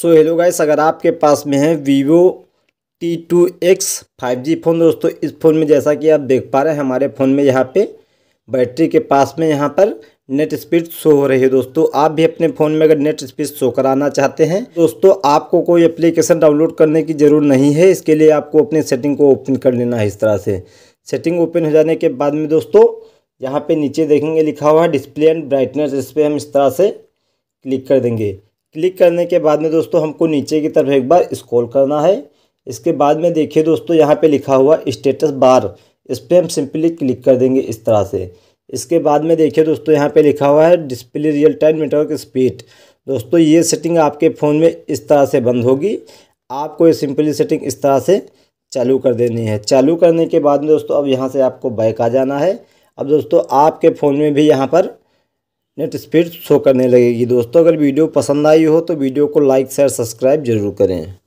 so hello guys अगर आपके पास में है vivo T two X five G phone दोस्तों इस फ़ोन में जैसा कि आप देख पा रहे हैं हमारे फ़ोन में यहाँ पे बैटरी के पास में यहाँ पर नेट स्पीड शो हो रही है दोस्तों आप भी अपने फ़ोन में अगर नेट स्पीड शो कराना चाहते हैं दोस्तों आपको कोई एप्लीकेशन डाउनलोड करने की ज़रूरत नहीं है इसके लिए आपको अपने सेटिंग को ओपन कर लेना है इस तरह से सेटिंग ओपन हो जाने के बाद में दोस्तों यहाँ पर नीचे देखेंगे लिखा हुआ है डिस्प्ले एंड ब्राइटनेस इस पर हम इस तरह से क्लिक कर देंगे क्लिक करने के बाद में दोस्तों हमको नीचे की तरफ एक बार स्क्रॉल करना है इसके बाद में देखिए दोस्तों यहाँ पे लिखा हुआ स्टेटस बार इस पर हम सिंपली क्लिक कर देंगे इस तरह से इसके बाद में देखिए दोस्तों यहाँ पे लिखा हुआ है display real time network speed दोस्तों ये सेटिंग आपके फ़ोन में इस तरह से बंद होगी आपको ये सिंपली सेटिंग इस तरह से चालू कर देनी है चालू करने के बाद में दोस्तों अब यहाँ से आपको बैक आ जाना है अब दोस्तों आपके फ़ोन में भी यहाँ पर नेट स्पीड शो करने लगेगी दोस्तों अगर वीडियो पसंद आई हो तो वीडियो को लाइक शेयर सब्सक्राइब जरूर करें